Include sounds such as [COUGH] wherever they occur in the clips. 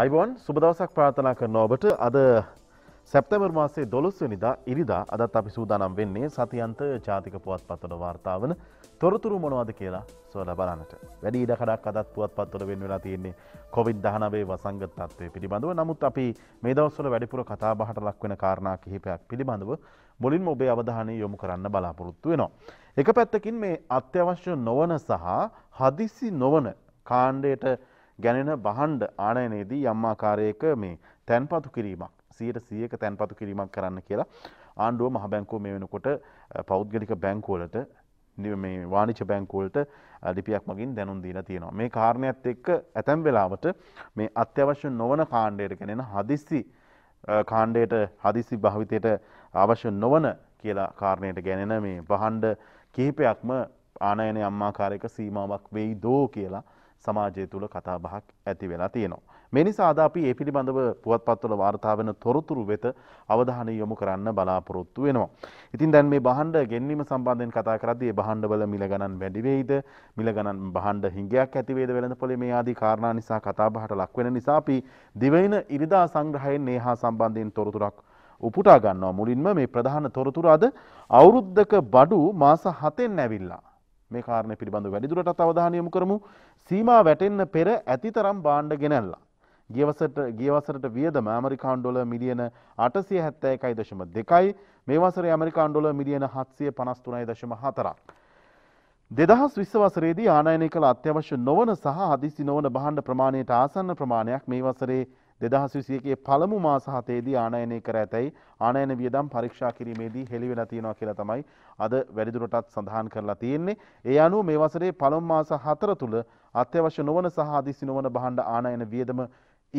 අයිබෝන් සුබදවසක් ප්‍රාථනා කරන ඔබට අද සැප්තැමර් මාසේ දොළොස්වනිදා ඉරිදා අදත් අපි සූදානම් වෙන්නේ සතියන්ත ජාතික පුවත් පත්තන වාර්තාවන තොරතුරු මොනවාද කියලා සොල බලන්නට වැඩි ඉඩකඩක් අදත් පුවත් පත්වල වෙන් වෙලා තියෙන්නේ කොවිD දහනවේ වසංගතත්වය පිළිබඳව නමුත් අපි මේ දවස්වල වැඩිපුර කතා බහට ලක් වෙන කාරණා කිහිපයක් පිළිබඳව මුලින්ම ඔබේ අවධානය යොමු කරන්න බලාපොරොත්තු වෙනවා. එක පැත්තකින් මේ අත්‍යවශ්‍ය නොවන සහ හදිසි නොවන කාණ්ඩයට ගැනෙන බහන්ඩ ආනයනයේදී යම්මාකාරයක මේ තැන්පතු කිරීමක් සියට සියක තැන්පතු කිරීමක් කරන්න කියලා ආණ්ඩුව මහ බැංකෝ මේ වෙනකොට පෞද්ගලික බැංකෝලට වානිච බැංකෝල්ට ලිපියක් මගින් දැනුන් දීන තියෙනවා මේ කාරණයක්ත් එක්ක ඇතැම් වෙලාවට මේ අත්‍යවශ්‍ය නොවන කාණ්ඩයට කෙනෙන හදිස්සි කාණ්ඩයට හදිසි භාවිතයට අවශ්‍ය නොවන කියලා කාරණයට ගැනෙන මේ බහන්ඩ කිහිපයක්ම ආනයන අම්මාකාරයක සීමාවක් වෙයි දෝ කියලා සමාජය තුළ කතාබහක් ඇති වෙලා තියෙනවා. මෙනිසා අද අපි ඒ පිළිබඳව පුවත්පත්වල වාර්තා වෙන තොරතුරු වෙත අවධානය යොමු කරන්න බලාපොරොත්තු වෙනවා. ඉතින් දැන් මේ බහණ්ඩ ගෙන්වීම සම්බන්ධයෙන් කතා කරද්දී ඒ බහණ්ඩවල මිල ගණන් වැඩි වෙයිද? මිල ගණන් බහණ්ඩ හිඟයක් ඇති වේද වෙළඳපොලේ මේ ආදී කාරණා නිසා කතාබහට ලක් වෙන නිසා අපි දිවයින ඉරිදා සංග්‍රහයෙන් මේ හා සම්බන්ධයෙන් තොරතුරක් උපුටා ගන්නවා. මුලින්ම මේ ප්‍රධාන තොරතුරු අද අවුරුද්දක බඩු මාස 7ෙන් ඇවිල්ලා මේ කාරණය පිළිබඳ වැඩිදුරටත් අවධානය යොමු කරමු සීමා වැටෙන්න පෙර ඇතිතරම් බාණ්ඩ ගෙනල්ලා ගියවසට ගියවසරට වියදම ඇමරිකාන් ඩොලර් මිලියන 871.2යි මේ වසරේ ඇමරිකාන් ඩොලර් මිලියන 753.4ක් 2020 වසරේදී ආනයනය කළ අත්‍යවශ්‍ය නොවන සහ හදිසි නොවන බහණ්ඩ ප්‍රමාණයට ආසන්න ප්‍රමාණයක් මේ වසරේ දෙදහස් විසියගේ පළමු මාසහතේදී ආනයනය කර ඇතැයි ආනයන වියදම් පරීක්ෂා කිරීමේදී හෙළිවෙලා තියෙනවා කියලා තමයි අද වැඩිදුරටත් සඳහන් කරලා තියෙන්නේ. ඒ අනුව මේ වසරේ පළමු මාස හතර තුළ අත්‍යවශ්‍ය නොවන සහ අදිසි නොවන බහණ්ඩ ආනයන වියදම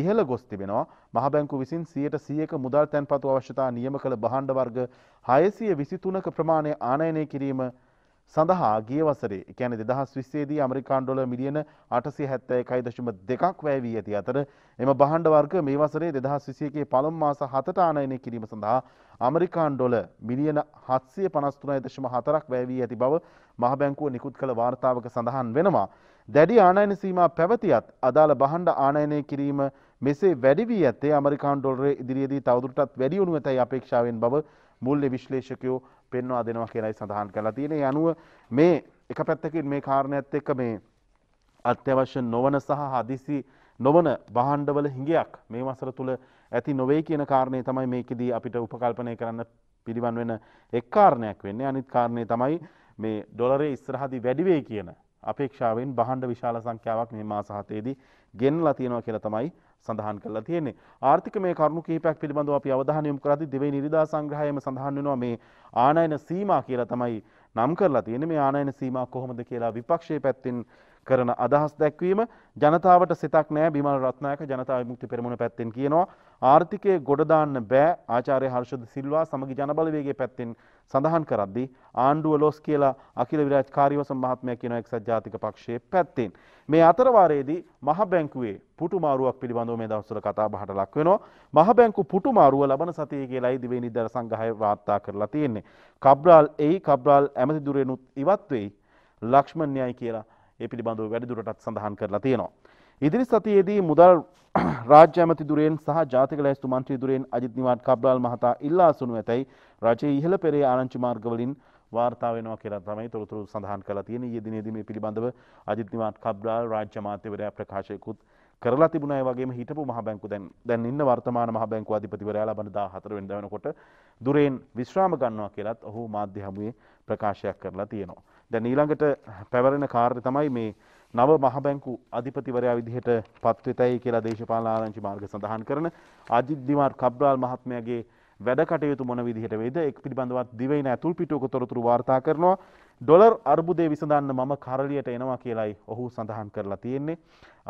ඉහළ ගොස් තිබෙනවා මහබැංකු විසින් සියයට සියක මුදල් තැන්පතු අවශ්‍යතා නියම කළ බහණ්ඩ වර්ග හයසිය විසිතුනක ප්‍රමාණය ආනයනය කිරීම සඳහා ගිය වසරේ එකැන දෙදහස් විස්සේදී අමරිකාන් ඩොල මිලියන අටසේ හැත්ත එකයි දශම දෙකක් වැෑවී ඇති අතර එම බහන්ඩ වර්ග මේ වසරේ දෙදහස් විසියගේ පළම් මාස හතට ආනයනය කිරීම සඳහා අමරිකාන් ඩොල මිලියන හත්සය පනස්තුනයි දශම හතරක් වැෑවී ඇති බව මහබැංකුව නිකුත් කළ වාර්තාවක සඳහන් වෙනවා. දැඩි ආනයන සීම පැවතියත් අදාළ බහන්ඩ ආනයනය කිරීම මෙසේ වැඩිවී ඇත්තේ අමරිකාන් ඩොල්ර ඉදිරියේදී තවදුරටත් වැඩියුණු ඇතයි අපේක්ෂාවෙන් බව මුල්ලෙ විශ්ලේෂකයෝ පෙන්වා දෙනවා කියලයි සඳහන් කලා තියෙන යනුව මේ එක පැත්තකින් මේ කාරණයත් එක්ක මේ අත්‍යවශ්‍ය නොවන සහ හදිසි නොවන බහන්්ඩවල හිඟයක් මේ වසර තුළ ඇති නොවේ කියන කාරණය තමයි මේකෙදී අපිට උපකල්පනය කරන්න පිළිබන් වෙන එක්කාරණයක් වෙන්නේ අනිත් කාරණය තමයි මේ ඩොලරේ ඉස්්‍රහදි වැඩිවේ කියන අපේක්ෂාවෙන් බහන්්ඩ විශාල සංඛ්‍යාවක් මේ මාසාහතයේදී ගෙන් ලතියනවා කියල තමයි සඳහන් කලා තියෙන්නේ ආර්ථික මේ කරුණු කහිපයක් පිළිබඳව අපි අවධානයම් කරදි දෙවයි නිරිදා සංග්‍රහයම සඳහන් වෙනවා මේ ආනයන සීමා කියලා තමයි නම් කරලා තියෙන මේ ආනයන සීමා කොහොමද කියලා විපක්ෂය පැත්තින් කරන අදහස් දැක්වීම ජනතාවට සිතක් නෑ බිමල් රත්නායක ජනතාව මුක්ති පෙරමුණ පැත්තෙන් කියනවා ආර්ථිකය ගොඩදාන්න බෑ ආචාරය හර්ෂද සිල්වා සමග ජනබලවේගේ පැත්තෙන් සඳහන් කරද්දි ආණ්ඩුව ලොස් කියලා අකිල විරාජ් කාරිවස මහත්මය කියන එක්සත් ජාතික පක්ෂයේ පැත්තෙන්. මේ අතරවාරයේදී මහබැංකුවේ පුටුමාරුවක් පිළිබඳව මේ දවසල කතා බහට ලක් වෙනවා. මහබැංකු පුටුමාරුව ලබන සතිය කියලායි දිවෙනි දර සංගහය වාර්තා කරලා තියෙන්නේ. කබ්‍රාල් එයි කබ්‍රාල් ඇමතිදුරෙනුත් ඉවත් වෙයි. ලක්ෂ්මන් න්‍යයි කියලා ඒ පිළිබඳව වැඩිදුරටත් සඳහන් කරලා තියෙනවා. ඉදිරි සතියේදී මුදල් [CLEARS THROAT] රාජ්‍ය ඇමති දුරෙන් සහ ජාතික ලැස්තු මන්ත්‍රී දුරෙන් අජිත් නිවාඩ් කබ්‍රාල් මහතා ඉල්ලා සුණු ඇතැයි රජයේ ඉහළ පෙරේ ආරංචි මාර්ගවලින් වාර්තා වෙනවා කියලා තමයි තොරතුරු සඳහන් කරලා තියෙන්නේ. ඊයේ දිනේදී මේ පිළිබඳව අජිත් නිවාඩ් කබ්‍රාල් රාජ්‍ය අමාත්‍යවරයා ප්‍රකාශයකුත් කරලා තිබුණා. ඒ වගේම හිටපු මහ බැංකු දැන් දැන් ඉන්න වර්තමාන මහ බැංකු අධිපතිවරයා ලබන 14 වෙනිදා වෙනකොට දුරෙන් විශ්‍රාම ගන්නවා කියලත් ඔහු මාධ්‍ය හමුවේ ප්‍රකාශයක් කරලා තියෙනවා. දැන් ඊළඟට පැවරෙන කාර්ය තමයි මේ නව මහබැංකු අධිපතිවරයා විදිහට පත්වෙතයි කියලා දේශපාලන ආරංචි මාර්ග සඳහන් කරන අජිත් දිමාර් කබ්‍රාල් මහත්මයාගේ වැඩ කටයුතු මොන විදිහට වේද එක් පිළිබඳවත් දිවයින ඇතුල් පිටුවක තොරතුරු වාර්තා කරනවා ඩොලර් අර්බුදය විසඳන්න මම කරලියට එනවා කියලයි ඔහු සඳහන් කරලා තියෙන්නේ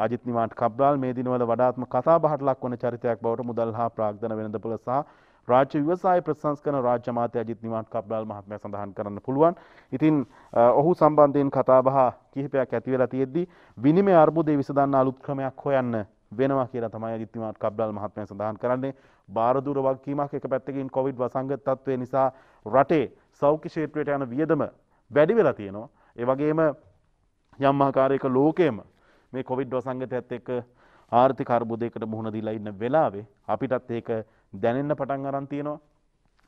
අජිත් නිමාට කබ්‍රාල් මේ දිනවල වඩාත්ම කතා බහට ලක් වන චරිතයක් බවට මුදල් හා ප්‍රාග්ධන වෙනඳ පුළ සහ රාජ්‍ය විවසාය ප්‍රසංස්කන රාජ්‍ය මාතය අජිත් නිවාන් කබ්ඩාල් මහත්මයා සඳහන් කරන්න පුළුවන්. ඉතින් ඔහු සම්බන්ධයෙන් කතාබහ කිහිපයක් ඇති වෙලා තියෙද්දී විනිමය අර්බුදේ විසඳන්න අලුත් ක්‍රමයක් හොයන්න වෙනවා කියලා තමයි අජිත් නිවාන් කබ්ඩාල් මහත්මයා සඳහන් කරන්නේ. බාරදුර වගකීමක් එක පැත්තකින් කොවිඩ් වසංගත තත්ත්වය නිසා රටේ සෞඛ්‍ය ක්ෂේත්‍රයට යන වියදම වැඩි වෙලා තියෙනවා. ඒ වගේම යම් ආකාරයක ලෝකයේම මේ කොවිඩ් වසංගතයත් එක්ක ආර්ථික අර්බුදයකට මුහුණ දීලා ඉන්න වෙලාවේ අපිටත් ඒක දැනෙන්න පටන් අරන් තියෙනවා.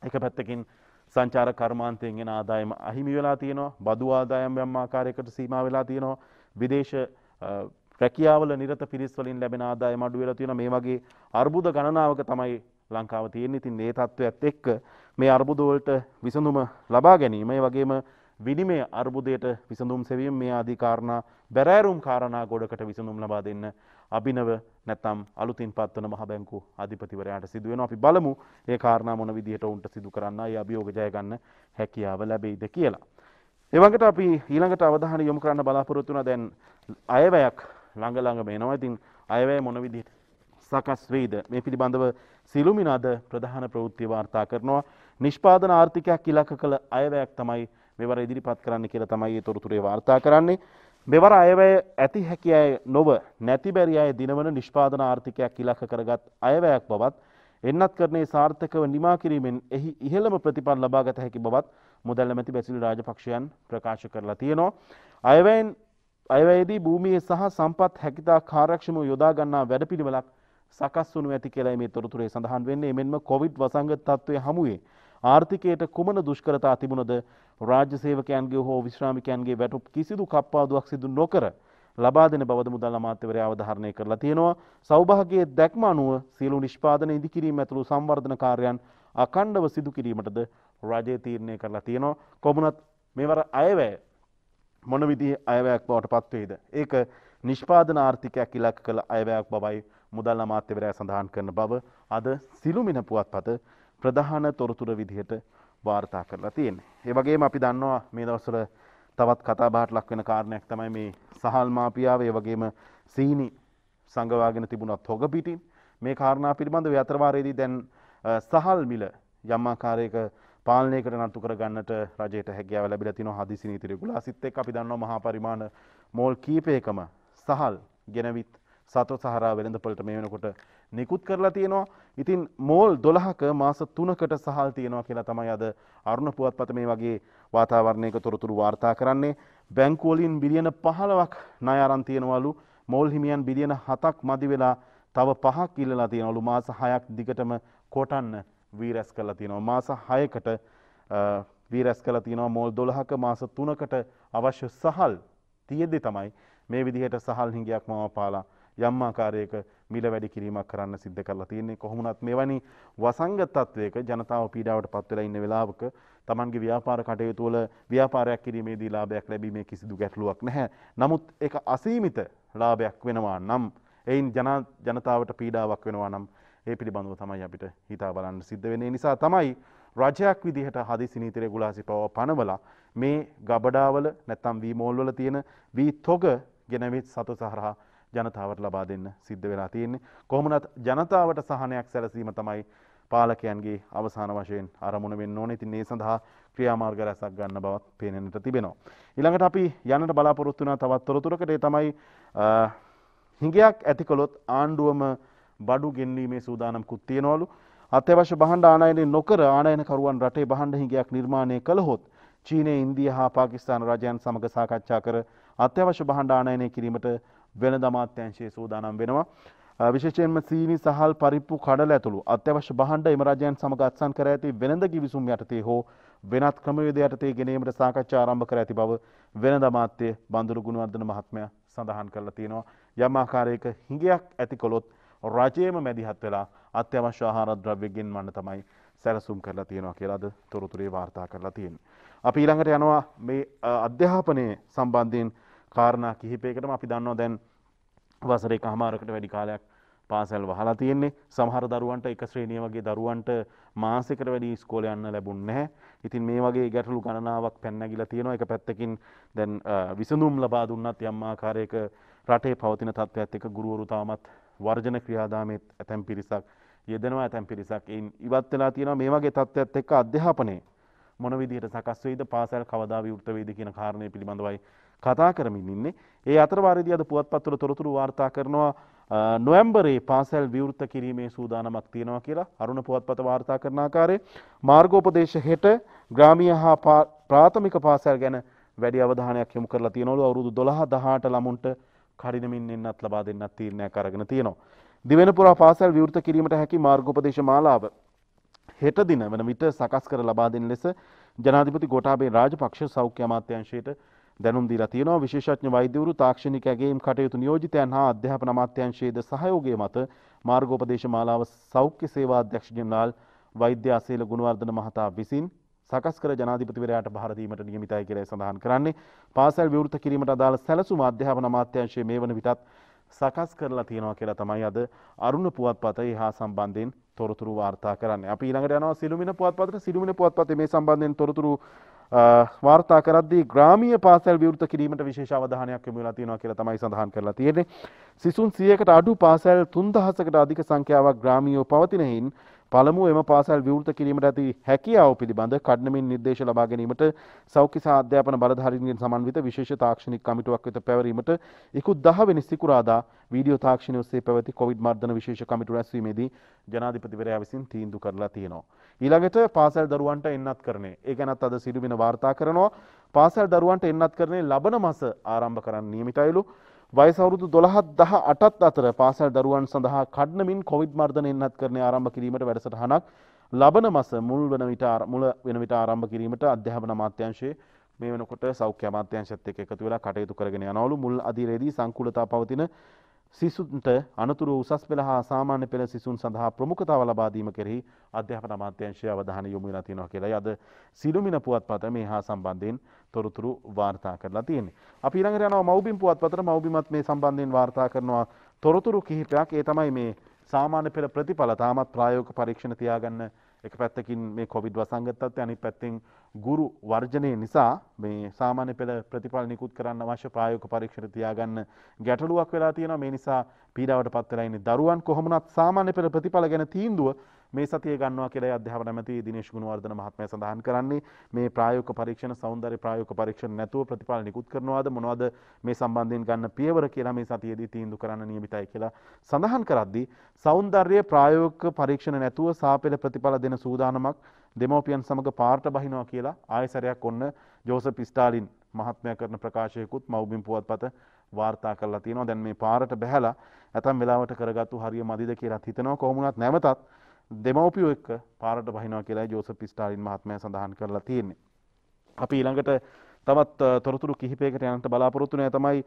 එක පැත්තකින් සංචාර කර්මාන්තයෙන් එන ආදායම අහිමි වෙලා තියෙනවා. බදු ආදායම් යම් ආකාරයකට සීමා වෙලා තියෙනවා. විදේශ රැකියාවල නිරත පිරිස් වලින් ලැබෙන ආදායම අඩු වෙලා තියෙනවා. මේ වගේ අර්බුද ගණනාවක තමයි ලංකාව තියෙන්නේ. ඉතින් මේ තත්ත්වයත් එක්ක මේ අර්බුද වලට විසඳුම ලබා ගැනීම, ඒ වගේම විනිමය අර්බුදයට විසඳුම් සෙවීම මේ ආදී කාරණා බැරෑරුම් කාරණා ගොඩකට විසඳුම් ලබා දෙන්න අභිනව නැතම් අලුතින් පත්වන මහ බැංකු අධිපතිවරයාට සිදුවෙන අපි බලමු ඒ කාරණා මොන විදිහට උන්ට සිදු කරන්න ඒ අභියෝග ජයගන්න හැකියාව ලැබෙයිද කියලා. ඒවගේට අපි ඊළඟට අවධානය යොමු කරන්න බලාපොරොත්තු වුණා දැන් අයවැයක් ළඟ ළඟම එනවා. ඉතින් අයවැය මොන විදිහට සකස් වෙයිද මේ පිළිබඳව සිළුමින අද ප්‍රධාන ප්‍රවෘත්ති වාර්තා කරනවා. නිෂ්පාදන ආර්ථිකයක් ඉලක්ක කළ අයවැයක් තමයි මෙවර ඉදිරිපත් කරන්න කියලා තමයි ඒ තොරතුරේ වාර්තා කරන්නේ. මෙවර අයවැය ඇති හැකි අය නොව නැතිබැරි අය දිනවන නිෂ්පාදන ආර්ථිකයක් ඉලක්ක කරගත් අයවැයක් බවත් එන්නත් කරනේ සාර්ථකව නිමා කිරීමෙන් එහි ඉහළම ප්‍රතිඵල ලබා ගත හැකි බවත් මුදල් ඇමති බැසිලි රාජපක්ෂයන් ප්‍රකාශ කරලා තියෙනවා. අයවැයෙන් අයවැයේදී භූමියේ සහ සම්පත් හැකිතා කාර්යක්ෂමව යොදා ගන්නා වැඩපිළිවෙලක් සකස් වනු ඇති කියලා මේ තොරතුරේ සඳහන් වෙන්නේ මෙන්ම කොවිඩ් වසංගත තත්ත්වයේ හමුවේ ආර්ථිකයට කුමන දුෂ්කරතා තිබුණද රාජ්‍ය සේවකයන්ගේ හෝ විශ්‍රාමිකයන්ගේ වැටු කිසිදු කප්පාදුවක් සිදු නොකර ලබා දෙන බවද මුදල් අමාත්‍යවරය අවධාරණය කරලා තියෙනවා. සෞභාගයේ දැක්ම අනුව සියලු නිෂ්පාදන ඉදිකිරීම ඇතුළු සංවර්ධන කාර්යයන් අකණ්ඩව සිදු කිරීමටද රජය තීරණය කරලා තියෙනවා. කොමුණත් මෙවර අයවැය මොන විදිහේ අයවැයක් බවට පත්වේද. ඒක නිෂ්පාදන ආර්ථිකයක් ඉලක්ක කළ අයවැයක් බවයි මුදල් අමාත්‍යවරය සඳහන් කරන බව අද සිළුමින පුවත්පත ප්‍රධාන තොරතුර විදිහට වාර්තා කරලා තියෙන. ඒවගේම අපි දන්නවා මේ දවස්සල තවත් කතා බාට ලක් වෙන කාරණයක් තමයි මේ සහල් මාපියාව ඒවගේම සීනි සංගවාගෙන තිබුණත් හොග පිටින් මේ කාරණා පිළිබඳ ව්‍යතරවාරයේදී දැන් සහල් මිල යම්මාකාරයක පාලනයකට නටතු කරගන්නට රජයට හැකියාව ලැබිල තින හදිසි නීතිරෙකුලා සිත්තෙක් අපි දන්නවා මහා පරිමාණ මෝල් කීපයකම සහල් ගෙනවිත් සතු සහර වෙළඳපලට මේ වෙනකොට නිකුත් කරලා තියෙනවා. ඉතින් මෝල් 12ක මාස 3කට සහල් තියෙනවා කියලා තමයි අද අරුණ පුවත්පත මේ වගේ වාතාවරණයක තොරතුරු වාර්තා කරන්නේ. බැංකු වලින් බිලියන 15ක් ණය අරන් තියෙනවලු. මෝල් හිමියන් බිලියන 7ක් මදි වෙලා තව 5ක් ඉල්ලලා තියෙනවලු. මාස 6ක් දිගටම කොටන්න වීරැස් කරලා තියෙනවා. මාස 6කට වීරැස් කරලා තියෙනවා මෝල් 12ක මාස 3කට අවශ්‍ය සහල් තියෙද්දි තමයි මේ විදිහට සහල් හිඟයක් මම පාලා යම් ආකාරයක මිල වැඩි කිරීමක් කරන්න සිද්ධ කරලා තියෙන්නේ කොහොමුණත් මෙවැනි වසංගත තත්වයක ජනතාව පීඩාවට පත් වෙලා ඉන්න වෙලාවක Tamanගේ ව්‍යාපාර කටයුතු වල ව්‍යාපාරයක් කිරීමේදී ලාභයක් ලැබීමේ කිසිදු ගැටලුවක් නැහැ. නමුත් ඒක අසීමිත ලාභයක් වෙනවා නම් එයින් ජනතාවට පීඩාවක් වෙනවා නම් ඒ පිළිබඳව තමයි අපිට හිතා බලන්න සිද්ධ වෙන්නේ. නිසා තමයි රජයක් විදිහට හදිසි නීති රෙගුලාසි පව පනවලා මේ ගබඩාවල නැත්තම් වී මෝල්වල තියෙන වී තොග ගෙනවිත් සතු සහරහා ජනතාවට ලබා දෙන්න සිද්ධ වෙලා තියෙන්නේ. කොහොමනත් ජනතාවට සහනයක් සැලසීම තමයි පාලකයන්ගේ අවසාන වශයෙන් අරමුණ වෙන්න ඕනේ. ඉතින් ඒ සඳහා ක්‍රියාමාර්ග රැසක් ගන්න බවත් පේනෙන්නට තිබෙනවා. ඊළඟට අපි යන්නට බලාපොරොත්තු වෙන තවත් තොරතුරකට ඒ තමයි හිඟයක් ඇති කළොත් ආණ්ඩුවම බඩු ගෙන්වීමේ සූදානම්කුත් තියෙනවලු. අත්‍යවශ්‍ය බහණ්ඩ ආනයනය නොකර ආනයනකරුවන් රටේ බහණ්ඩ හිඟයක් නිර්මාණය කළහොත් චීනය ඉන්දිය හා පාකිස්ාන රජයන් සමඟ සාකච්ඡා කර අත්‍යවශ්‍ය බහණ්ඩ ආනයනය කිරීමට වෙන දමාත්‍යංශයේ සූදානම් වෙනවා. විශේෂයෙන්ම සීනි සහල් පරිප්පු කඩල ඇතුළු අත්‍යවශ්‍ය බහන්ඩ එමරාජයන් සමග අත්සන් කර ඇති වෙනද කිවිසුම් යටතේ හෝ වෙනත් ක්‍රමවේද යටතේ ගෙනීමට සාකච්ඡා ආරම්භ කර ඇති බව වෙනද මාත්‍යයේ බඳුරු ගුණවර්ධන මහත්මයා සඳහන් කරලා තියෙනවා. යම් ආකාරයක හිඟයක් ඇති කළොත් රජයේම මැදිහත් වෙලා අත්‍යවශ්‍ය ආහාර ද්‍රව්‍ය ගෙන්වන්න තමයි සැලසුම් කරලා තියෙනවා කියලාද තොරතුරේ වාර්තා කරලා තියෙනවා. අපි ඊළඟට යනවා මේ අධ්‍යාපනයේ සම්බන්ධයෙන් කාරණා කිහිපයකටම අපි දන්නවා දැන් වසරේ කහමාරකට වැඩි කාලයක් පාසැල් වහලා තියෙන්නේ සමහර දරුවන්ට එක ශ්‍රේණිය වගේ දරුවන්ට මාසෙකට වැඩි ස්කෝල යන්න ලැබුණ නැහැ. ඉතින් මේ වගේ ගැටලු ගණනාවක් පැන්නගිලා තියෙනවා. එක පැත්තකින් දැන් විසඳුම් ලබා දුන්නත් යම් ආකාරයක රටේ පවතින තත්ත්වයක් එක්ක ගුරුවරු තාමත් වර්ජන ක්‍රියාදාමයේ ඇතැම් පිරිසක් යෙදෙනවා ඇතැම් පිරිසක් එයින් ඉවත් වෙලා තියෙනවා මේ වගේ තත්ත්වයක් එක්ක අධ්‍යාපනයේ මොන විදිහට සකස් වෙයිද පාසල් කවදා විවෘත වෙයිද කියන කාරණය පිළිබඳවයි කතා කරමින් ඉන්නේ ඒ අතරවාරදි අද පුවත්පත්වල තොරතුරු වාර්තා කරනවා නොවම්බරේ පාසැල් විවෘත කිරීමේ සූදානමක් තියෙනවා කියලා අරුණ පුවත්පත වාර්තා කරන ආකාරයේ මාර්ගෝපදේශ හෙට ග්‍රාමීය හා ප්‍රාථමික පාසැල් ගැන වැඩි අවධානයක් යොමු කරලා තියෙනවලු අවුරුදු 12 18 ළමුන්ට කඩිනමින් එන්නත් ලබා දෙන්නත් තීරණයක් අරගෙන තියෙනවා. දිවෙනපුරා පාසැල් විවෘත කිරීමට හැකි මාර්ගෝපදේශ මාලාව හෙට දින වන විට සකස් කර ලබා දෙන ලෙස ජනාධිපති ගෝඨාභය රාජපක්ෂ සෞඛ්‍ය අමාත්‍යාංශයට දැනුම් දී තියනවා විශේෂඥ වෛද්‍යවරු තාක්ෂණික ඇගේම් කටයුතු නියෝජිතයන් හා අධ්‍යාපන අමාත්‍යංශයේද සහයෝගය මත මාර්ගෝපදේශ මාලාව සෞඛ්‍ය සේවා අධ්‍යක්ෂ ජෙනරාල් වෛද්‍ය අසීල ගුණවර්ධන මහතා විසින් සකස් කර ජනාධිපතිවරයාට බහර දීමට නියමිතයි කියලා සඳහන් කරන්නේ පාසල් විවෘත කිරීමට අදාළ සැලසුම අධ්‍යාපන අමාත්‍යංශයේ මේ වන විටත් සකස් කරලා තියෙනවා කියලා තමයි අද අරුණ පුවත්පතේ හා සම්බන්ධයෙන් තොරතුරු වාර්තා කරන්නේ. අපි ඊළඟට යනවා සිළුමින පුවත්පතට සිළුමින පුවත්පතේ මේ සම්බන්ධයෙන් තොරතුරු වාර්තා කරද්දී ග්‍රාමීය පාසැල් විවෘත කිරීමට විශේෂ අවධානයක් යොමු වෙලා තියෙනවා කියලා තමයි සඳහන් කරලා තියෙන්නේ. සිසුන් 100කට අඩු පාසැල් 3000කට අධික සංඛ්‍යාවක් ග්‍රාමීයව පවතින හේයින් පළමුව එම පාසල් විවෘත කිරීමට ඇති හැකියාව පිළිබඳ කඩනමින් නිර්දේශ ලබා ගැනීමට සෞඛ්‍ය සාධ්‍යාපන බලධාරීන්ගෙන් සමන්විත විශේෂ තාක්ෂණික කමිටුවක් වෙත පැවරීමට ඉකුත් දහවෙනි සිකුරාදා වීඩියෝ තාක්ෂණය ඔස්සේ පැවති කොවිඩ් මර්ධන විශේෂ කමිටු රැස්වීමේදී ජනාධිපතිවරයා විසින් තීන්දු කරලා තියෙනවා. ඊළඟට පාසල් දරුවන්ට එන්නත් කරන්නේ. ඒ ගැනත් අද සිදුවෙන වාර්තා කරනවා. පාසල් දරුවන්ට එන්නත් කරන්නේ ලබන මාස ආරම්භ කරන්න නියමිතයිලු. වයිසවරුදු දොළහත් දහ අටත් අතර පාසල් දරුවන් සඳහා කඩ්නමින් කොවිඩ් මර්ධනයන්හත් කරන ආරම්භ කිරීමට වැඩසටහනක් ලබන මස මුල් වන විට මුල වෙන විට ආරම්භ කිරීමට අධ්‍යාපන මාත්‍යංශයේ මේ වෙනකොට සෞඛ්‍ය අමාත්‍යංශත් එක්ක එකතු වෙලා කටයුතු කරගෙන යනවලු මුල් අධීරයේදී සංකූලතා පවතින සිසුන්ට අනතුරු උසස් පෙළ හා සාමාන්‍ය පෙළ සිසුන් සඳහා ප්‍රමුඛතාව ලබා දීම කෙරෙහි අධ්‍යාපන අමාත්‍යංශය අවධානය යොමු වෙලා තියෙනවා කියලා. අද සිළුමින පුවත්පත මේ හා සම්බන්ධයෙන් තොරතුරු වාර්තා කරලා තියෙන්නේ. අපි ඊළඟට යනවා මව්බිම් පුවත්පතට මව්බිමත් මේ සම්බන්ධයෙන් වාර්තා කරනවා තොරතුරු කිහිපයක්. ඒ තමයි මේ සාමාන්‍ය පෙළ ප්‍රතිඵල තාමත් ප්‍රායෝගික පරීක්ෂණ තියාගන්න එක පැත්තකින් මේ කොවිඩ් වසංගත තත්ත්වය අනිත් පැත්තෙන් ගුරු වර්ජනය නිසා මේ සාමාන්‍ය පෙළ ප්‍රතිඵල නිකුත් කරන්න අවශ්‍ය ප්‍රායෝගික පරීක්ෂණ තියාගන්න ගැටලුවක් වෙලා තියෙනවා. මේ නිසා පීඩාවට පත් වෙලා ඉන්නේ දරුවන් කොහොමනත් සාමාන්‍ය පෙළ ප්‍රතිඵල ගැන තීන්දුව මේ සතිය ගන්නවා කියලා අධ්‍යාපන ඇමති දිනේශ් ගුණවර්ධන මහත්මයා සඳහන් කරන්නේ මේ ප්‍රායෝගික පරීක්ෂණ සෞන්දර්ය ප්‍රායෝගික පරීක්ෂණ නැතුව ප්‍රතිඵල නිකුත් කරනවාද මොනවද මේ සම්බන්ධයෙන් ගන්න පියවර කියලා මේ සතියේදී තීන්දුව කරන්න නියමිතයි කියලා සඳහන් කරද්දී සෞන්දර්ය ප්‍රායෝගික පරීක්ෂණ නැතුව සාපෙළ ප්‍රතිඵල දෙන සූදානමක් දෙමෝපියන් සමඟ පාර්ට බහිනවා කියලා ආයසරයක් ඔන්න ජෝස පිස්ටාලින් මහත්මය කරන ප්‍රකාශයකුත් මවබින් පුවත්පත වාර්තා කරලා තියෙනවා දැන් මේ පාරට බැහැලා ඇතම් වෙලාවට කරගත්තු හරිය මදිද කියලා හිතනවා කොහොමුණත් නැවතත් දෙමව්පියෝ එක්ක පාරට බහිනවා කියලා ජෝසප් ස්ටාලින් මහත්මයා සඳහන් කරලා තියෙන්නේ. අපි ඊළඟට තවත් තොරතුරු කිහිපයකට යන්නට බලාපොරොත්තු වෙනවා තමයි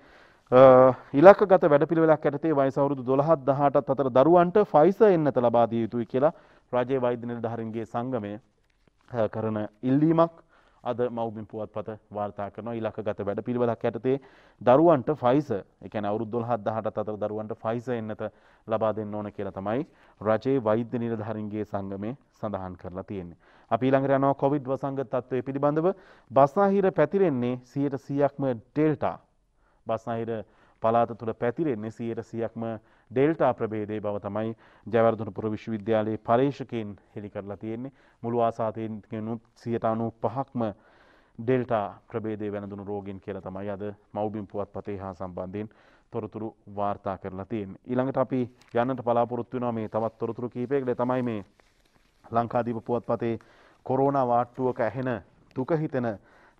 ඉලක්කගත වැඩපිළිවෙලක් ඇතේ වයසවරුදු 12 18ත් අතර දරුවන්ට ෆයිසර් එන්නත ලබා දිය යුතුයි කියලා රජයේ වෛද්‍ය නිලධාරීන්ගේ සංගමය කරන ඉල්ලීමක් අද මවබින් පුවත්පත වාර්තා කරන ඉලක්කගත වැඩ පිළිවෙලක් ඇතේ දරුවන්ට ෆයිස එකන අවුද්දොල් හත් හට අතර දරුවන්ට ෆයිස එන්නත ලබා දෙන්න ඕන කියලා තමයි රජයේ වෛද්‍ය නිරධාරන්ගේ සංගමය සඳහන් කරලා තියෙන්නේ. අපි ළඟරයනවා කොවිඩ් වසංග තත්ත්වය පිළිබඳව බස්නාහිර පැතිරෙන්නේ සියයට සියක්ම ඩෙල්ටා බස්නාහිර පලාත තුළ පැතිරෙන්නේ සියයට සියක්ම ඩෙල්ටා ඩෙල්ටා ප්‍රබේදය බව තමයි ජැවර්ධන පුර විශ්වවිද්‍යාලයේ පර්ේෂකයෙන් හෙළි කරලා තියෙන්නේ මුළු ආසාතයෙන්ගෙනුත් සියට අනු පහක්ම ඩෙල්ටා ප්‍රබේදය වැනදුන රෝගෙන් කියල තමයි අද මවබිම් පුවත් පතේ හා සම්බන්ධයෙන් තොරතුරු වාර්තා කරලා තියෙන්. ඉළඟට අපි යන්නට පලාපොරොත්තුනා මේ තවත් තොරතුරු කීපෙක්ල තමයි මේ ලංකාදීප පුවත් පතේ කොරෝණ වාට්ටුවක ඇහෙන තුකහිතෙන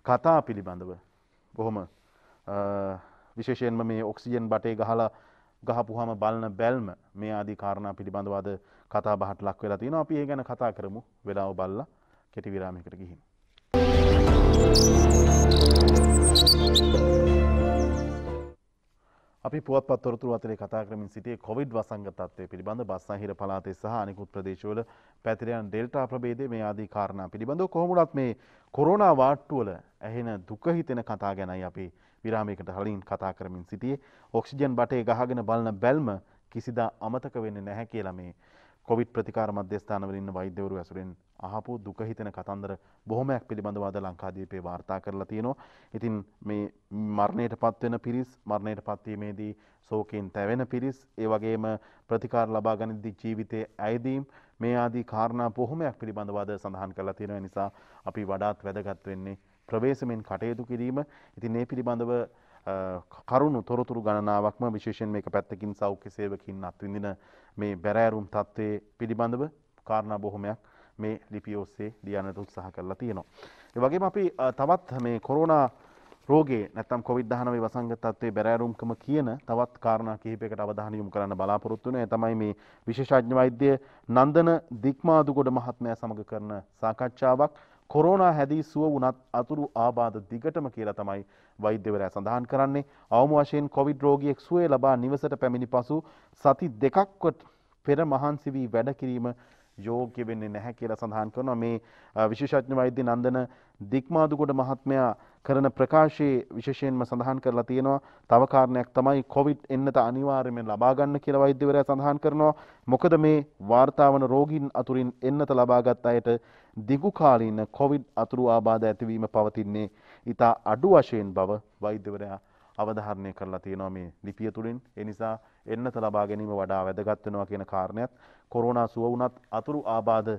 කතා පිළිබඳව. බොහොම විශේෂයෙන්ම මේ ඔක්සිජන් බටේ ගහලා ගහපුහම බලන බැල්ම මේ ආදී කාරණා පිළිබඳවාද කතා බහට ලක් වෙලා තියෙනවා අපි ඒ ගැන කතා කරමු වෙලාව බල්ලා කෙටි විරාමයකට ගිහින්. අපි පුවත් පත්තරතුර අතරේ කතා කරමින් සිටියේ කොවිඩ් වසංගත තත්ත්වය පිළිබඳ බස්නාහිර පළාතේ සහ අනිකුත් ප්‍රදේශවල පැතිර යන ඩෙල්ටා ප්‍රභේදයේ මේ ආදී කාරණා පිළිබඳව කොහොමුණත් මේ කොරෝනා වාට්ටුවල ඇහෙන දුක හිතෙන කතා ගැනයි අපි විරාමයකට හලින් කතා කරමින් සිටියේ ඔක්සිජන් බටේ ගහගෙන බලන බැල්ම කිසිදා අමතක වෙන්න නැහැ කියලා මේ කොවිට් ප්‍රතිකාර මධ්‍යස්ථානවලන්න වෛද්‍යවරු ඇසුරෙන් අහපු දුකහිතන කතන්දර බොහොමයක් පිළිබඳවාද ලංකාදීපේ වාර්තා කරලා තියෙනවා. ඉතින් මේ මරණයට පත්වෙන පිරිස් මරණයට පත්වීමේදී සෝකෙන් තැවෙන පිරිස් ඒ වගේම ප්‍රතිකාර ලබා ගනිද්දි ජීවිතය ඇයිදීම් මේ ආදී කාරණා පොහොමයක් පිළිබඳවාද සඳහන් කරලා තියෙනවා නිසා අපි වඩාත් වැදගත් වෙන්නේ ප්‍රවේශමෙන් කටයුතු කිරීම ඉතින් ඒ පිළිබඳව කරුණු තොරතුරු ගණනාවක්ම විශේෂෙන් මේක පැත්තකින් සෞඛ්‍ය සේවකින් අත්විඳින මේ බැරෑරුම් තත්ත්වය පිළිබඳව කාරණා බොහොමයක් මේ ලිපියෝස්සේ දියනට උත්සාහ කරලා තියෙනවා. වගේ අපි තවත් මේ කොරෝනා රෝගේ නැතම් කොවිද්ධානවේ වසංගතත්වේ බැරෑරුම්කම කියන තවත් කාරණ කිහිපකට අවධානයුම් කරන්න බලාපොරොත්තුන තමයි මේ විශේෂඥ වෛද්‍ය නන්දන දික්මාදුගොඩ මහත්මය සමඟ කරන සාකච්ඡාවක් කොරෝනා හැදී සුව වුණත් අතුරු ආබාධ දිගටම කියලා තමයි වෛද්‍යවරයා සඳහන් කරන්නේ. අවම වශයෙන් කොවිඩ් රෝගියෙක් සුවය ලබා නිවසට පැමිණි පසු සති දෙකක්වත් පෙර මහන්සි වී වැඩ කිරීම යෝග්‍ය වෙන්නේ නැහැ කියලා සඳහන් කරනවා. මේ විශේෂඥ වෛද්‍ය නන්දන දික්මාදුගොඩ මහත්මයා කරන ප්‍රකාශයේ විශෂයෙන්ම සඳහන් කරලා තියෙනවා තවකාරණයක් තමයි කොවිට් එන්නට අනිවාර්යමෙන් ලබාගන්න කියලා වෛද්‍යවරයා සඳහන් කරනවා මොකද මේ වාර්තාාවන රෝගීන් අතුරින් එන්නත ලබාගත් අයට දිගුකාලීන කොවිඩ් අතුරු ආබාධ ඇතිවීම පවතින්නේ ඉතා අඩු වශයෙන් බව වෛද්‍යවරයා අවධාරණය කරලා තියෙනවා මේ ලිපිය තුළින් එනිසා එන්නත ලබා ගැනීම වඩා වැදගත්වෙනවා කියන කාරණයක් කොරුණා සුව වනත් අතුරු ආබාධ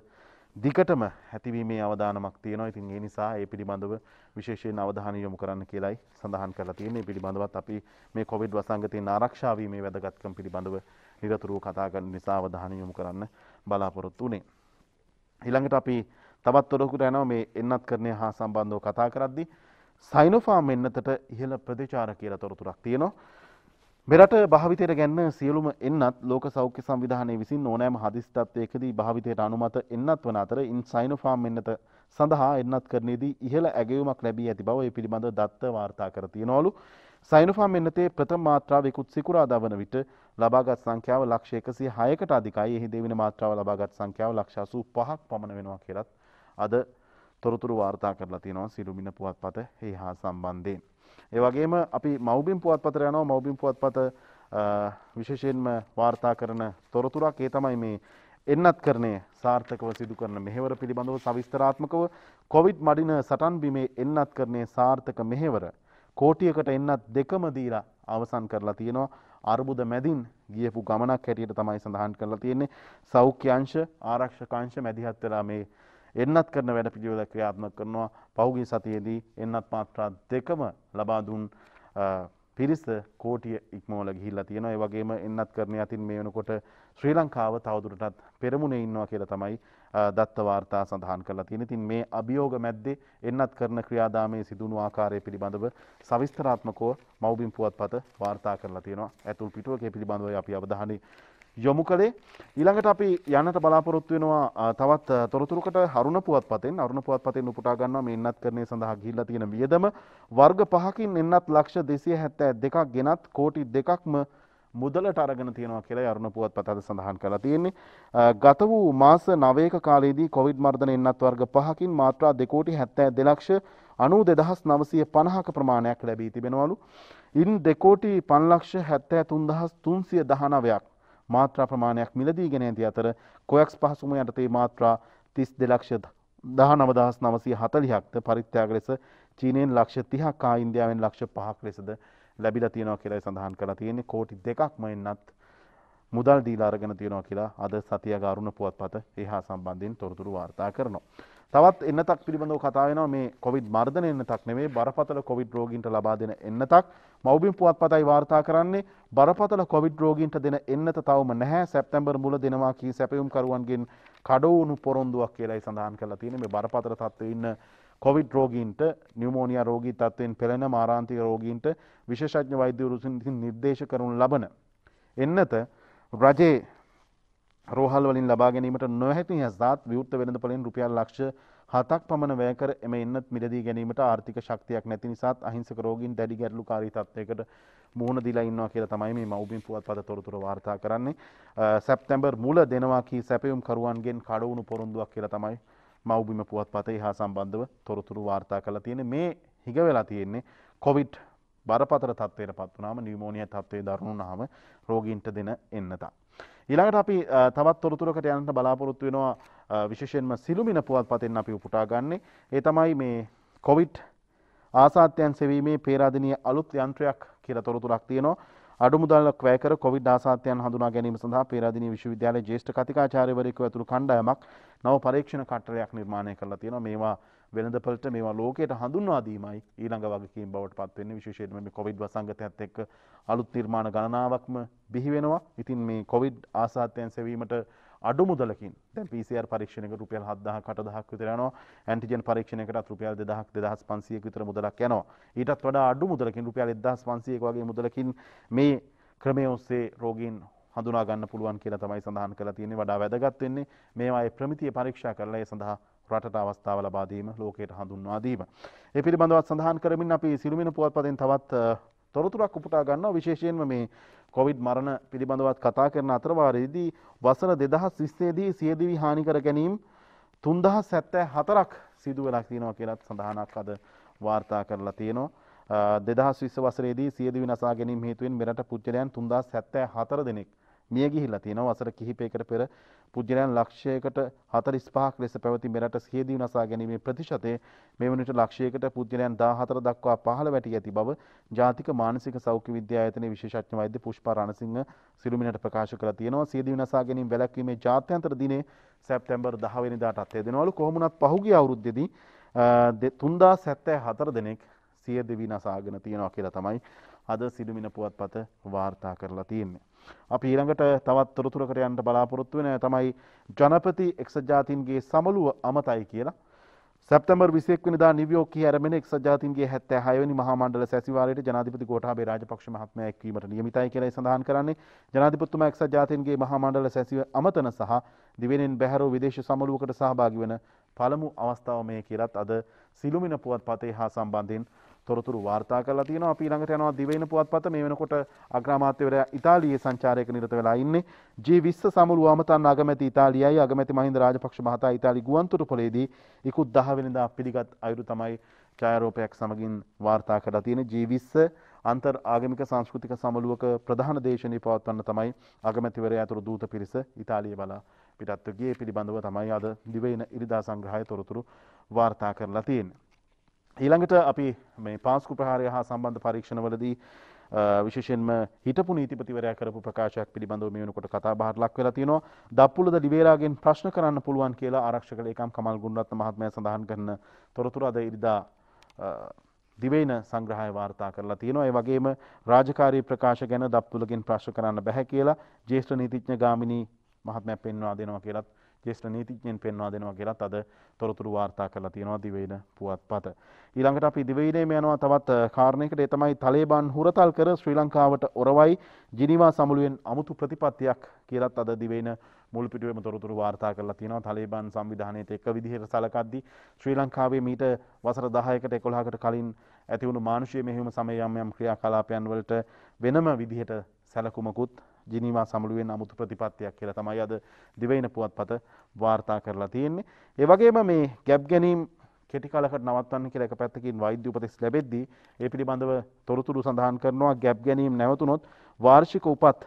දිකටම ඇතිවීමේ අවධානමක් තියෙනවා ඉතින් ඒ නිසා ඒ පිළිබඳව විශේෂයෙන් අවධානය යොමු කරන්න කියලායි සඳහන් කරලා තියෙන්නේ පිළිබඳවත් අපි මේ කොවිඩ් වසංගතයෙන් ආරක්ෂා වීමේ වැදගත්කම පිළිබඳව නිරතුරුව කතා කරන නිසා අවධානය යොමු කරන්න බලාපොරොත්තු වුණේ. ඊළඟට අපි තවත් තොරතුරු යනවා මේ එන්නත් කරණය හා සම්බන්ධව කතා කරද්දී සයිනෝෆාම් එන්නතට ඉහළ ප්‍රතිචාර කියලා තොරතුරක් තියෙනවා. මෙරට භාවිතයට ගැන්න සියලුම එන්නත් ලෝක සෞඛ්‍ය සංවිධානය විසින් ඕනෑම හදිස්තත්වයකදී භාවිතයට අනුමත එන්නත් වන අතර ඉන් සයිනෆාම් එන්නත සඳහා එන්නත් කරනේදී ඉහළ ඇගයුමක් ලැබී ඇති බව ඒ පිළිබඳ දත්ත වාර්තා කරතියෙනවලු. සයිනෆාම් එන්නතේ ප්‍රථම මාත්‍රාවයකුත් සිකුරාදා වන විට ලබාගත් සංඛ්‍යාව ලක්ෂයකසි හයකට අධිකයි එහි දෙවින මාත්‍රාව ලබාගත් සංඛ්‍යාව ලක්ෂසූ පහක් පමණ වෙනවා කියලත් අද තොරතුරු වාර්තා කරලා තියෙනවා සිරුමින පුවත් පත හේ හා සම්බන්ධයෙන්. ඒ වගේම අපි මවබිම් පුවත්පතර යනවා මවබිම් පුවත්පත විශේෂයෙන්ම වාර්තා කරන තොරතුරක් ඒ තමයි මේ එන්නත් කරනය සාර්ථකව සිදු කරන මෙහෙවර පිළිබඳව සවිස්තරාත්මකව කොවිඩ් මඩින සටන් බිමේ එන්නත් කරනය සාර්ථක මෙහෙවර කෝටියකට එන්නත් දෙකම දීලා අවසන් කරලා තියෙනවා අර්බුද මැදින් ගියපු ගමනක් හැටියට තමයි සඳහන් කරලා තියෙන්නේ සෞඛ්‍යංශ ආරක්ෂකංශ මැදිහත් වෙලා මේ එන්නත් කරන වැඩ පිළිවෙල ක්‍රියාත්මක කරනවා පහුගිය සතියේදී එන්නත් මාත්‍රා දෙකම ලබා දුන් පිරිස කෝටිය ඉක්මවල ගිහිල්ලා තියෙනවා ඒ වගේම එන්නත් කරන යතින් මේ වෙනකොට ශ්‍රී ලංකාව තවදුරටත් පෙරමුණේ ඉන්නවා කියලා තමයි දත්ත වාර්තා සඳහන් කරලා තියෙන. ඉතින් මේ අභියෝග මැද්දේ එන්නත් කරන ක්‍රියාදාමයේ සිදුණු ආකාරය පිළිබඳව සවිස්තරාත්මකව මව්බිම් පුවත්පත වාර්තා කරලා තියෙනවා. ඇතුල් පිටුවකේ පිළිබඳව අපි අවධානය යොමු කළේ ඊළඟට අපි යන්නට බලාපොරොත්තු වෙනවා තවත් තොරතුරකට හරුණ පුවත්පතෙන් අරුණ පුවත්පතෙන් උපුටා ගන්නවා මේ එන්නත් කරණය සඳහා ගිහිල්ලා තියෙන වියදම වර්ග පහකින් එන්නත් ලක්ෂ 272ක් ගෙනත් කෝටි 2ක්ම මුදලට අරගෙන තියෙනවා කියලා අරුණ පුවත්පත අද සඳහන් කරලා තියෙන්නේ. ගත වූ මාස 9ක කාලයේදී කොවිඩ් මර්ධන එන්නත් වර්ග පහකින් මාත්‍රා 2 කෝටි 72 ලක්ෂ 92950ක ප්‍රමාණයක් ලැබී තිබෙනවලු. ඉන් 2 කෝටි 5 ලක්ෂ 73319ක් මාත්‍රා ප්‍රමාණයක් මිලදී ගෙන ඇති අතර කොයක්ස් පහසුම යටතේ මාත්‍රා තිස් දෙලක්ෂ දහ නවදහස් නවසය හතලිහක්ද පරිත්‍යාග ලෙස චීනයෙන් ලක්ෂ තිහක්කා ඉන්දියාවෙන් ලක්ෂ පහක් ලෙසද ලැබිල තියෙනවා කියලයි සඳහන් කළ තියෙන්නේ කෝටි දෙකක්ම එන්නත් මුදල් දීලාරගෙන තියෙනවා කියලා අද සතිය ගාරුණ පුවත් පත එහා සම්බන්ධයෙන් තොරතුරු වාර්තා කරනවා. තවත් එන්නතක් පිළිබඳව කතාාවෙන මේ කොවිD මර්ධන එන්නතක් නෙවේ බරපතල කොවිD රෝගීන්ට ලබා දෙන එන්නතක් මවබින් පුවත් පතයි වාර්තා කරන්නේ බරපතල කොවිD රෝගීන්ට දෙන එන්නත තවම නැහැ සැප්තැම්බර් මුල දෙනවා කී සැපයුම්කරුවන්ගෙන් කඩවුණු පොරොන්දුවක් කියලයි සඳහන් කරලා තියෙන මේ බරපතල තත්ව ඉන්න කොවිD රෝගීන්ට නිියමෝනිිය රෝගී තත්වයෙන් පෙළෙන මාරාන්තික රෝගීන්ට විශේෂඥ වෛද්‍යවරුසින් නිර්දේශ කරුන් ලබන එන්නත රජයේ රෝහල් වලින් ලබා ගැනීමට නොහැති හසාත් විවෘත වෙළඳ පොලෙන් රුපියල් ලක්ෂ හතක් පමණ වැයකර එම එන්නත් මිලදී ගැනීමට ආර්ථික ශක්තියක් නැති නිසාත් අහිංසක රෝගීන් දැඩි ගැටලු කාරී තත්වයකට මුහුණ දිලා ඉන්නවා කියලා තමයි මේ මව්බිම් පුවත්පත තොරතුර වාර්තා කරන්නේ. සැප්තැම්බර් මුල දෙනවා කී සැපයුම් කරුවන්ගෙන් කඩවුණු පොරොන්දුවක් කියලා තමයි මව්බිම පුවත්පතේ හා සම්බන්ධව තොරතුරු වාර්තා කරලා තියෙන්නේ. මේ හිග වෙලා තියෙන්නේ කොවිඩ් බරපතල තත්ත්වයට පත් වුණාම නියුමෝනියා තත්ත්වයේ දරුණු වුණාම රෝගීන්ට දෙන එන්නතා. ඊළඟට අපි තවත් තොරතුරකට යන්නට බලාපොරොත්තු වෙනවා විශේෂයෙන්ම සිළුමින පුවත්පතෙන් අපි උපුටා ගන්නේ. ඒ තමයි මේ කොවිඩ් ආසාත්‍යයන් සෙවීමේ පේරාදෙණිය අලුත් යන්ත්‍රයක් කියලා තොරතුරක් තියෙනවා. අඩු මුදලක් වැය කර කොවිඩ් ආසාත්‍යයන් හඳුනා ගැනීම සඳහා පේරාදෙණිය විශ්වවිද්‍යාලයේ ජ්‍යෙෂ්ඨ කතිකාචාර්යවරයෙකු ඇතුළු කණ්ඩායමක් නව පරීක්ෂණ කට්ටලයක් නිර්මාණය කරලා තියෙනවා. මේවා වෙළඳපලට මේවා ලෝකයට හඳුන්වාදීමයි ඊළඟ වගේ බවට පත්වෙන්න විශේෂයෙන්ම මේ කොවිඩ් වසංගතයත් එක්ක අලුත් නිර්මාණ ගණනාවක්ම බිහි වෙනවා. ඉතින් මේ කොවිඩ් ආසාත්‍යයන් සෙවීමට අඩු මුදලකින් දැන් PCR පරීක්ෂණයක රුපියල් 7000කට 8000ක් විතර යනවා ඇන්ටිජන් පරීක්ෂණයකට රුපියල් 2000ක් 2500ක විතර මුදලක් යනවා ඊටත් වඩා අඩු මුදලකින් රුපියල් 1500ක වගේ මුදලකින් මේ ක්‍රමය ඔස්සේ රෝගීන් හඳුනා ගන්න පුළුවන් කියලා තමයි සඳහන් කරලා තියෙන්නේ වඩා වැදගත් වෙන්නේ මේවායේ ප්‍රමිතිය පරීක්ෂා කරලා ඒ සඳහා රටට අවස්ථාව ලබා දීම ලෝකයට හඳුන්වා දීම. ඒ පිළිබඳව සඳහන් කරමින් අපි සිළුමිණ පුවත්පතෙන් තවත් තොරතුරක් උපුටා ගන්නවා විශේෂයෙන්ම මේ කොවිඩ් මරණ පිළිබඳවත් කතා කරන අතරවාරයේදී වසර 2020දී සියදිවි හානි කර ගැනීම 3074ක් සිදු වෙලා තියෙනවා කියලාත් සඳහනක් අද වාර්තා කරලා තියෙනවා. 2020 වසරේදී සියදිවි නසා ගැනීම හේතුවෙන් මෙරට පුද්ගලයන් 3074 දෙනෙක් මිය ගිහිල්ලා තියෙනවා වසර කිහිපයකට පෙර පුද්ගලයන් ලක්ෂයකට 45ක් ලෙස පැවති මෙරට සියදී විනාසා ගැනීමේ ප්‍රතිශතය මේ වනවිට ලක්ෂයකට පුද්ගලයන් 14 දක්වා පහළ වැටි ඇති බව ජාතික මානසික සෞඛ්‍ය විද්‍යා ආයතනයේ විශේෂඥ වෛද්‍ය පුෂ්පා රණසිංහ සිළුමිණට ප්‍රකාශ කළා තියෙනවා සියදී විනාසා ගැනීම වැළැක්වීමේ ජාත්‍යන්තර දිනේ සැප්තැම්බර් 10 වෙනිදාටත් යෙදෙනවලු කොහොමුණත් පහුගිය අවුරුද්දේදී තුන්දා සැත්තෑ හතර දෙනෙක් සිය දෙවී නසාගෙන තියෙනවා කියලා තමයි අද සිදුමින පුවත් පත වාර්තා කරලා තියන්නේ. අපි ඊළඟට තවත් තොරතුරකට යන්ට බලාපොරොත්තු වෙන තමයි ජනපති එක්සජාතින්ගේ සමළුව අමතයි කියලා සැප්තමර් විසෙක් වනිදා නිවියෝක ඇරමෙන එක් ජාතින්ගේ හැත්ත හයවනි මහමණ්ඩල සැසිවාලයට ජනාධිපති ගෝටාබේ රාජපක්ෂ මහත්මය එක්වීමට නියමිතයි කියලා සඳහන් කරන්නේ ජනාධිපත්තුම එක් ජාතින්ගේ මහමණ්ඩල සැසිව අමතන සහ දිවෙනෙන් බැහැරෝ විදේශ සමලුවකට සහභාගි වන පළමු අවස්ථාව මේ කියලත් අද සිළුමින පුවත් පතේ හා සම්බන්ධයෙන් තොරතුරු වාර්තා කලා තියෙන අපි ළඟට යනවා දිවයින පුවත්පත මේ වෙනකොට අග්‍රාමාත්‍යවරයා ඉතාලියේ සංචාරයක නිරත වෙලා ඉන්නේ G20 සමුළු වමතන් අගමැති ඉතාලියයි අගමැති මහින්ද රාජපක්ෂ මහතා ඉතාලි ගුවන්තොටුපළේදී ඉකුත් 10 වෙනිදා පිළිගත් අයුරු තමයි ඡායාරූපයක් සමගින් වාර්තා කලා තියෙන G20 අන්තර් ආගමික සංස්කෘතික සමලුවක ප්‍රධාන දේශනය පවත්වන්න තමයි අගමැතිවරයා ඇතුළු දූත පිරිස ඉතාලිය බලා පිටත්වගේ පිළිබඳව තමයි අද දිවයින ඉරිදා සංග්‍රහය තොරතුරු වාර්තා කරලා තියෙන්නේ. ඊළඟට අපි මේ පාස්කු ප්‍රහාරය හා සම්බන්ධ පරීක්ෂණවලදී විශෂෙන්ම හිටපු නීතිපතිවරයා කරපු ප්‍රකාශයක් පිළිබඳව මේ වෙනකොට කතා බහට ලක් වෙලා තියෙනවා. දප්පුලද ඩිවේරාගෙන් ප්‍රශ්න කරන්න පුළුවන් කියලා ආරක්ෂක ලේකම් කමල් ගුණරත්න මහත්මයා සඳහන් කරන තොරතුරු අද ඉරිදා දිවයින සංග්‍රහය වාර්තා කරලා තියෙනවා. ඒ වගේම රාජකාරී ප්‍රකාශ ගැන දප්පුලගෙන් ප්‍රශ්න කරන්න බැහැ කියලා ජේෂ්ඨ නීතිඥ ගාමිණී මහත්මයා පෙන්වා දෙනවා කියලත් ජේෂ්ඨ නීතිඥයෙන් පෙන්වා දෙනවා කියලත් අද තොරතුරු වාර්තා කරලා තියෙනවා දිවයින පුවත්පත. ඊළඟට අපි දිවයිනේම යනවා තවත් කාරණයකට ඒ තමයි තලේබාන් හුරතල් කර ශ්‍රී ලංකාවට ඔරවයි ජිනීවා සමුළුවෙන් අමුතු ප්‍රතිපත්තියක් කියලත් අද දිවයින මුල් පිටුවේම තොරතුරු වාර්තා කරලා තියෙනවා තලේබාන් සංවිධානයේත් එක විදිහට සැලකද්දී ශ්‍රී ලංකාවේ මීට වසර 10කට 11කට කලින් ඇතිවුණු මානුෂීය මෙහෙයුම සමය යම් යම් ක්‍රියාකලාපයන් වලට වෙනම විදිහට සැලකුමකුත් ජිනීවා සමුළුවෙන් අමුතු ප්‍රතිපත්තියක් කියලා තමයි අද දිවයින පුවත්පත වාර්තා කරලා තියෙන්නේ. ඒ වගේම මේ ගැබ් ගැනීම් කෙටි කලකට නවත්වන්න කියලා එක පැත්තකින් වෛද්‍ය උපදෙස් ලැබෙද්දී ඒ පිළිබඳව තොරතුරු සඳහන් කරනවා ගැබ් ගැනීම් නැවතුනොත් වාර්ෂික උපත්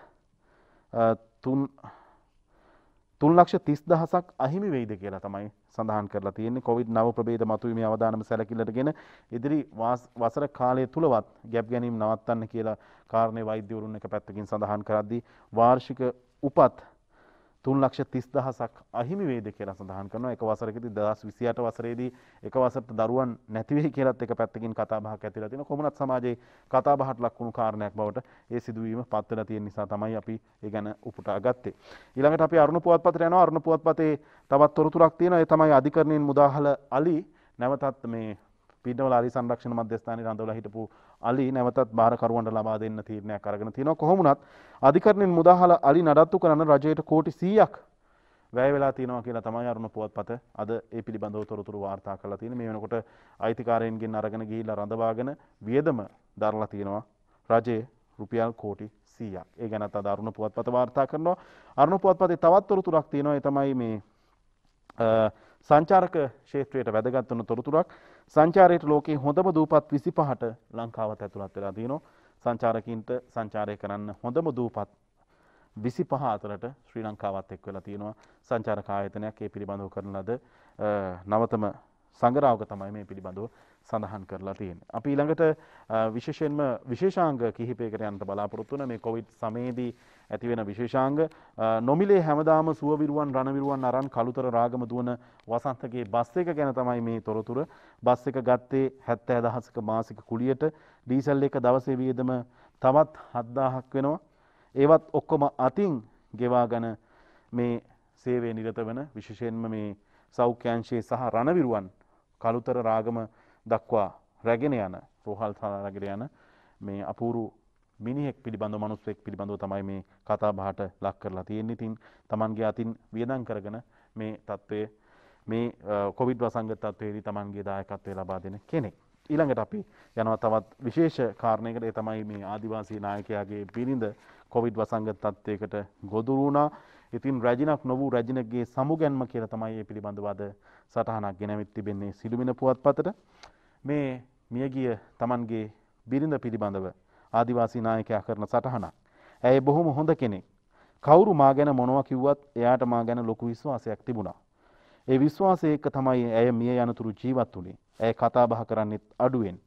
තුන් ලක්ෂ තිස් දහසක් අහිමි වෙයිද කියලා තමයි සඳහන් කරලා තියෙන්නේ කොවිඩ් නව ප්‍රභේද මතුවීමේ අවදානම සැලකිල්ලටගෙන ඉදිරි වසර කාලය තුලවත් ගැප් ගැනීම නවත්තන්න කියලා කාරණේ වෛද්‍යවරුන් එක පැත්තකින් සඳහන් කරද්දී වාර්ෂික උපත් තුන් ලක්ෂ තිස් දහසක් අහිමි වේද කියලා සඳහන් කරනවා එක වසරකදී දහස් 28 වසරේදී එක වසරට දරුවන් නැති වෙයි කියලාත් එක පැත්තකින් කතා බහක් ඇතිලා තියෙනවා කොමුණත් සමාජයේ කතා බහට ලක් වුණු කාරණයක් බවට ඒ සිදුවීම පත් වෙලා තියෙන නිසා තමයි අපි ඒ ගැන උපුටා ගත්තේ ඊළඟට අපි අරුණ පුවත්පතට යනවා අරුණ පුවත්පතේ තවත් තොරතුරක් තියෙනවා ඒ තමයි අධිකරණයෙන් මුදාහල අලි නැවතත් මේ පිටවල අලි සංරක්ෂණ මධ්‍යස්ථානයේ රඳවලා හිටපු අලි නැවතත් භාරකරුවන්ට ලබා දෙන්න තීරණයක් අරගෙන තියෙනවා කොහොමුණත් අධිකරණයෙන් මුදහල අලි නඩත්තු කරන රජයට කෝටි සීයක් වැය වෙලා තියෙනවා කියලා තමයි අරුණ පුවත්පත අද ඒ පිළිබඳව තොරතුරු වාර්තා කරලා තියෙන මේ වෙනකොට අයිතිකාරයන්ගෙන් අරගෙන ගිහිල්ලා රඳවාගෙන වියදම දරලා තියෙනවා රජයේ රුපියල් කෝටි සීයක් ඒ ගැනත් අරුණ පුවත්පත වාර්තා කරනවා අරුණ පුවත්පතේ තවත් තොරතුරක් තියෙනවා තමයි මේ සංචාරක ශේත්‍රයට වැදගත්වන තොරතුරක් සංචාරයට ලෝකේ හොඳම දූපත් 25ට ලංකාවත් ඇතුළත් වෙලා තියෙනවා. සංචාරකින්ට සංචාරය කරන්න හොඳම දූපත් 25 අතරට ශ්‍රී ලංකාවත් එක් වෙලා තියෙනවා. සංචාරක ආයතනයක් ඒ පිළිබඳව කරන ලද නවතම සංගරාවක තමයි මේ පිළිබඳව සඳහන් කරලා තියෙන. අපි ඊළඟට විශේෂයෙන්ම විශේෂාංග කිහිපයකට යන්න බලාපොරොත්තු වෙන මේ කොවිඩ් සමයේදී ඇති වෙන විශේෂාංග නොමිලේ හැමදාම සුවවිරුවන් රණවිරුවන් අරන් කළුතර රාගම දුවන වසන්තගේ බස් එක ගැන තමයි මේ තොරතුර. බස් එක ගත්තේ 70000ක මාසික කුලියට ඩීසල් එක දවසේ වියදම තවත් 7000ක් වෙනවා. ඒවත් ඔක්කොම අතින් ගෙවාගෙන මේ සේවය නිරත වෙන විශේෂයෙන්ම මේ සෞඛ්‍යංශයේ සහ රණවිරුවන් කළුතර රාගම දක්වා රැගෙන යන රෝහල් සාරගෙන යන මේ අපූරු මිනිෙක් පිළිබඳ මනුස්සෙක් පිළිබඳව තමයි මේ කතා බහට ලක් කරලා තියෙන්නේ තින් තමන්ගේ අතින් වියදං කරගන මේ තත්ත්වය මේ කොවිඩ් වසංගතත්වේදී තමන්ගේ දායකත්වය ලබා දෙන කෙනෙක්. ඊළඟට අපි යනවා තවත් විශේෂ කාරණයකට තමයි මේ ආදිවාසී නායකයාගේ පිරිඳ කොවිඩ් වසංගත තත්ත්වයකට ගොදුරුණා ඉතින් රැජිනක් නොවූ රැජිනගේ සමුගැන්ම කියල තමයි ඒ පිළිබඳවාද සටහනක් ගෙනැවිත් තිබෙන්නේ සිදුමින පුවත්පතට මේ මියගිය තමන්ගේ බිරිඳ පිළිබඳව ආදිවාසිනායකයා කරන සටහනක්. ඇය බොහොම හොඳ කෙනෙක්. කවුරු මා ගැන මොනව කිව්වත් එයාට මා ගැන ලොකු විශ්වාසයක් තිබුණා. ඒ විශ්වාසයක තමයි ඇය මිය යනතුරු ජීවත් වුණේ ඇය කතා බහ කරන්නෙත් අඩුවෙන්.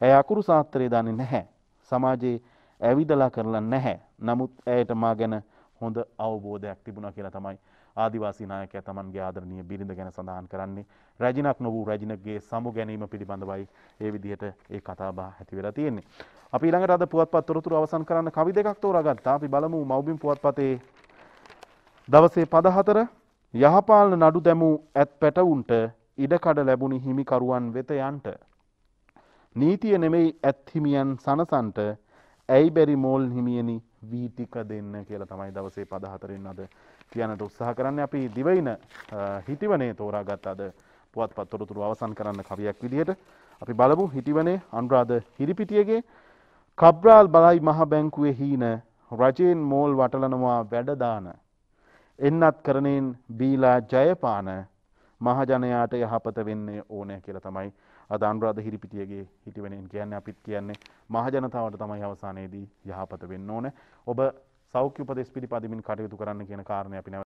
ඇය අකුරු සාත්‍රය දන්නේ නැහැ. සමාජයේ ඇවිදලා කරලා නැහැ. නමුත් ඇයට මා ගැන හොඳ අවබෝධයක් තිබුණ කියලා තමයි ආදිවාසී නායකයා තමන්ගේ ආදරණීය බිරිඳ ගැන සඳහන් කරන්නේ රැජිනක් නොවූ රැජිනගේ සමු ගැනීම පිළිබඳවයි ඒ විදිහට ඒ කතාබහ ඇති වෙලා තියෙන්නේ. අපි ඊළඟට අද පුවත්පත් තොරතුරු අවසන් කරන්න කවි දෙකක් තෝරාගත්තා. අපි බලමු මව්බිම් පුවත්පතේ දවසේ පද හතර යහපාලන නඩු දැමූ ඇත් පැටවුන්ට ඉඩකඩ ලැබුණි හිමිකරුවන් වෙත යන්ට. නීතිය නෙමෙයි ඇත් හිමියන් සනසන්ට ඇයි බැරි මෝල් හිමියනි වී ටික දෙන්න කියලා තමයි දවසේ පදහතරෙන් අද කියනට උත්සාහ කරන්න අපි දිවයින හිටිවනේ තෝරා ගත් අද පුවත් පත්තොරතුරු අවසන් කරන්න කවියක් විදිහට අපි බලමු හිටිවනේ අන්රාධ හිරිපිටියගේ කබ්්‍රාල් බලයි මහ බැංකුවේ හීන රජයෙන් මෝල් වටලනවා වැඩදාන. එන්නත් කරනෙන් බීලා ජයපාන මහජනයාට යහපත වෙන්නේ ඕනෑ කියල තමයි අදාන්රාධ හිරිපිටියගේ හිටිවෙනෙන් කියන්න අපිත් කියන්නේ මහජනතාවට තමයි අවසානයේදී යහපත වෙන්න ඕන ඔබ සෞඛ්‍ය උපදෙස් පිළිපදිමින් කටයුතු කරන්න කියන කාරණය අපි